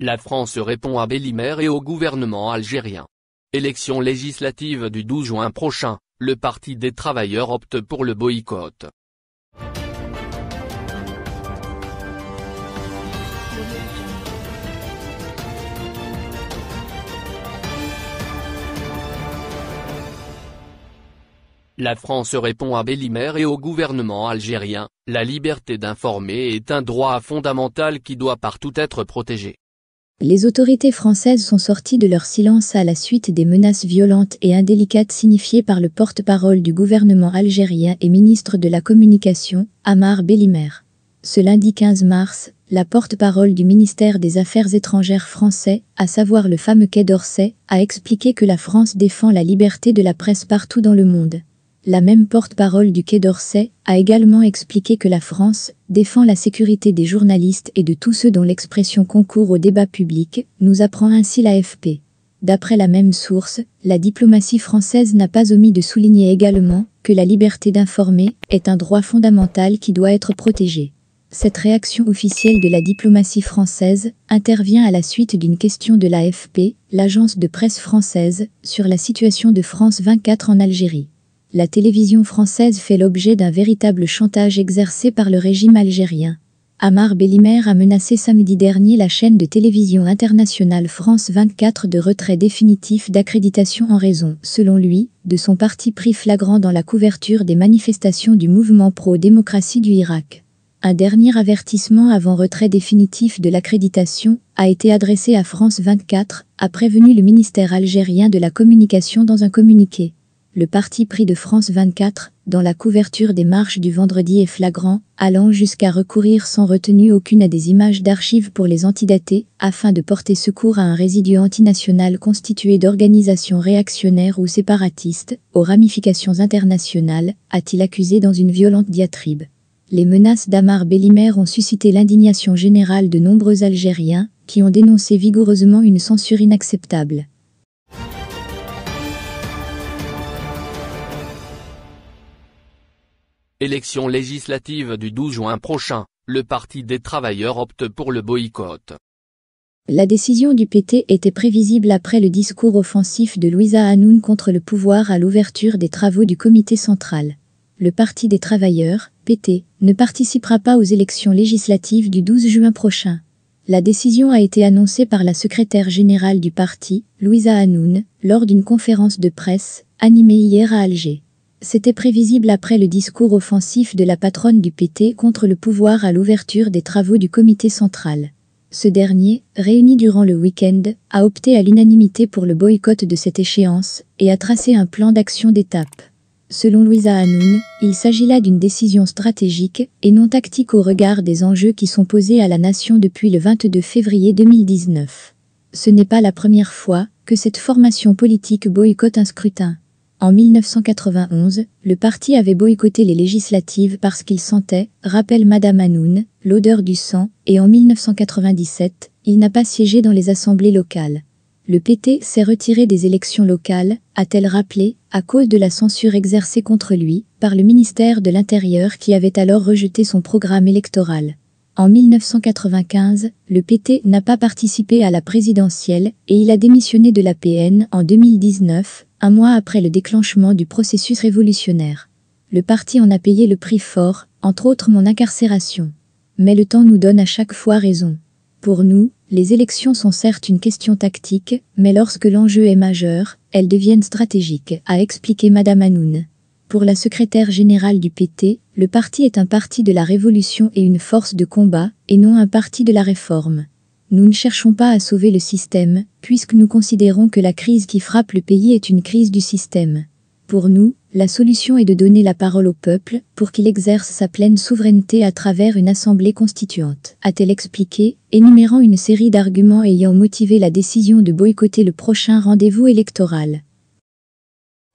La France répond à Bélimer et au gouvernement algérien. Élection législative du 12 juin prochain, le Parti des travailleurs opte pour le boycott. La France répond à Bélimer et au gouvernement algérien, la liberté d'informer est un droit fondamental qui doit partout être protégé. Les autorités françaises sont sorties de leur silence à la suite des menaces violentes et indélicates signifiées par le porte-parole du gouvernement algérien et ministre de la Communication, Amar Bellimer. Ce lundi 15 mars, la porte-parole du ministère des Affaires étrangères français, à savoir le fameux Quai d'Orsay, a expliqué que la France défend la liberté de la presse partout dans le monde la même porte-parole du Quai d'Orsay, a également expliqué que la France défend la sécurité des journalistes et de tous ceux dont l'expression concourt au débat public, nous apprend ainsi l'AFP. D'après la même source, la diplomatie française n'a pas omis de souligner également que la liberté d'informer est un droit fondamental qui doit être protégé. Cette réaction officielle de la diplomatie française intervient à la suite d'une question de l'AFP, l'agence de presse française, sur la situation de France 24 en Algérie la télévision française fait l'objet d'un véritable chantage exercé par le régime algérien. Amar Bellimer a menacé samedi dernier la chaîne de télévision internationale France 24 de retrait définitif d'accréditation en raison, selon lui, de son parti pris flagrant dans la couverture des manifestations du mouvement pro-démocratie du Irak. Un dernier avertissement avant retrait définitif de l'accréditation a été adressé à France 24, a prévenu le ministère algérien de la communication dans un communiqué le parti pris de France 24, dans la couverture des marches du vendredi est flagrant, allant jusqu'à recourir sans retenue aucune à des images d'archives pour les antidater, afin de porter secours à un résidu antinational constitué d'organisations réactionnaires ou séparatistes, aux ramifications internationales, a-t-il accusé dans une violente diatribe. Les menaces d'Amar Bellimer ont suscité l'indignation générale de nombreux Algériens, qui ont dénoncé vigoureusement une censure inacceptable. Élections législatives du 12 juin prochain, le Parti des travailleurs opte pour le boycott. La décision du PT était prévisible après le discours offensif de Louisa Hanoun contre le pouvoir à l'ouverture des travaux du comité central. Le Parti des travailleurs, PT, ne participera pas aux élections législatives du 12 juin prochain. La décision a été annoncée par la secrétaire générale du parti, Louisa Hanoun, lors d'une conférence de presse, animée hier à Alger. C'était prévisible après le discours offensif de la patronne du PT contre le pouvoir à l'ouverture des travaux du comité central. Ce dernier, réuni durant le week-end, a opté à l'unanimité pour le boycott de cette échéance et a tracé un plan d'action d'étape. Selon Louisa Hanoun, il s'agit là d'une décision stratégique et non tactique au regard des enjeux qui sont posés à la nation depuis le 22 février 2019. Ce n'est pas la première fois que cette formation politique boycotte un scrutin. En 1991, le parti avait boycotté les législatives parce qu'il sentait, rappelle Madame Hanoun, l'odeur du sang, et en 1997, il n'a pas siégé dans les assemblées locales. Le PT s'est retiré des élections locales, a-t-elle rappelé, à cause de la censure exercée contre lui par le ministère de l'Intérieur qui avait alors rejeté son programme électoral. En 1995, le PT n'a pas participé à la présidentielle et il a démissionné de la PN en 2019 un mois après le déclenchement du processus révolutionnaire, le parti en a payé le prix fort, entre autres mon incarcération. Mais le temps nous donne à chaque fois raison. Pour nous, les élections sont certes une question tactique, mais lorsque l'enjeu est majeur, elles deviennent stratégiques, a expliqué Madame Hanoun. Pour la secrétaire générale du PT, le parti est un parti de la révolution et une force de combat, et non un parti de la réforme. Nous ne cherchons pas à sauver le système, puisque nous considérons que la crise qui frappe le pays est une crise du système. Pour nous, la solution est de donner la parole au peuple pour qu'il exerce sa pleine souveraineté à travers une assemblée constituante, a-t-elle expliqué, énumérant une série d'arguments ayant motivé la décision de boycotter le prochain rendez-vous électoral.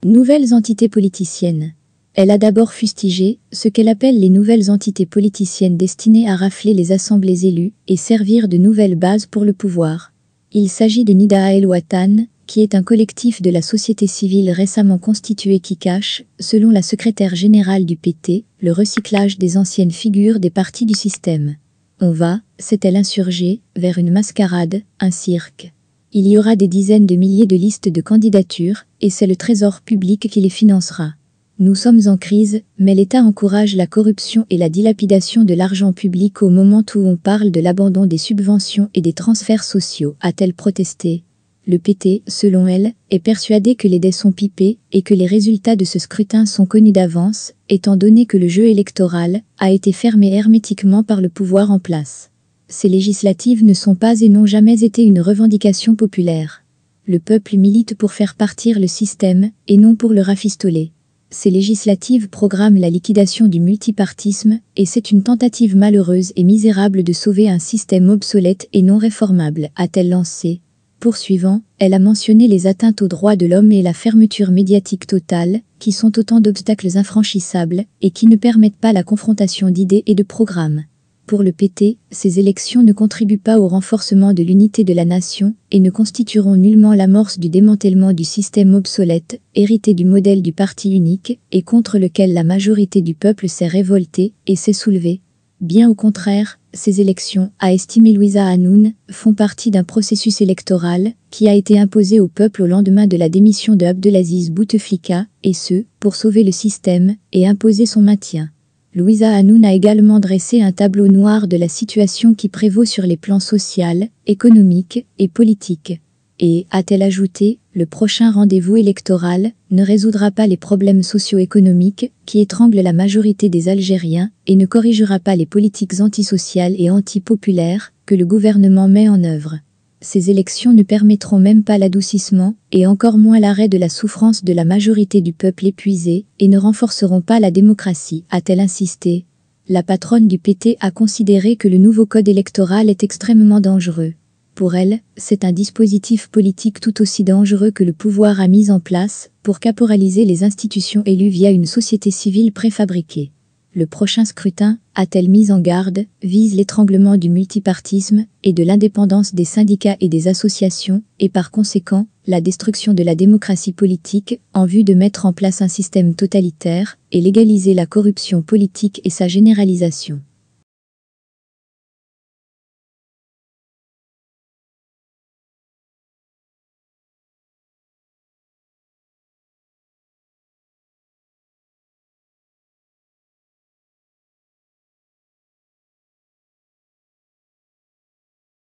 Nouvelles entités politiciennes elle a d'abord fustigé ce qu'elle appelle les nouvelles entités politiciennes destinées à rafler les assemblées élues et servir de nouvelles bases pour le pouvoir. Il s'agit de Nidaa El Watan, qui est un collectif de la société civile récemment constitué qui cache, selon la secrétaire générale du PT, le recyclage des anciennes figures des partis du système. On va, s'est-elle insurgée, vers une mascarade, un cirque. Il y aura des dizaines de milliers de listes de candidatures, et c'est le trésor public qui les financera. Nous sommes en crise, mais l'État encourage la corruption et la dilapidation de l'argent public au moment où on parle de l'abandon des subventions et des transferts sociaux, a-t-elle protesté. Le PT, selon elle, est persuadé que les dés sont pipés et que les résultats de ce scrutin sont connus d'avance, étant donné que le jeu électoral a été fermé hermétiquement par le pouvoir en place. Ces législatives ne sont pas et n'ont jamais été une revendication populaire. Le peuple milite pour faire partir le système et non pour le rafistoler ces législatives programment la liquidation du multipartisme et c'est une tentative malheureuse et misérable de sauver un système obsolète et non réformable, a-t-elle lancé. Poursuivant, elle a mentionné les atteintes aux droits de l'homme et la fermeture médiatique totale, qui sont autant d'obstacles infranchissables et qui ne permettent pas la confrontation d'idées et de programmes. Pour le PT, ces élections ne contribuent pas au renforcement de l'unité de la nation et ne constitueront nullement l'amorce du démantèlement du système obsolète, hérité du modèle du parti unique et contre lequel la majorité du peuple s'est révoltée et s'est soulevée. Bien au contraire, ces élections, a estimé Louisa Hanoun, font partie d'un processus électoral qui a été imposé au peuple au lendemain de la démission de Abdelaziz Bouteflika, et ce, pour sauver le système et imposer son maintien. Louisa Hanoun a également dressé un tableau noir de la situation qui prévaut sur les plans social, économique et politique. Et, a-t-elle ajouté, le prochain rendez-vous électoral ne résoudra pas les problèmes socio-économiques qui étranglent la majorité des Algériens et ne corrigera pas les politiques antisociales et antipopulaires que le gouvernement met en œuvre ces élections ne permettront même pas l'adoucissement, et encore moins l'arrêt de la souffrance de la majorité du peuple épuisé, et ne renforceront pas la démocratie, a-t-elle insisté. La patronne du PT a considéré que le nouveau code électoral est extrêmement dangereux. Pour elle, c'est un dispositif politique tout aussi dangereux que le pouvoir a mis en place pour caporaliser les institutions élues via une société civile préfabriquée le prochain scrutin, a-t-elle mis en garde, vise l'étranglement du multipartisme et de l'indépendance des syndicats et des associations, et par conséquent, la destruction de la démocratie politique en vue de mettre en place un système totalitaire et légaliser la corruption politique et sa généralisation.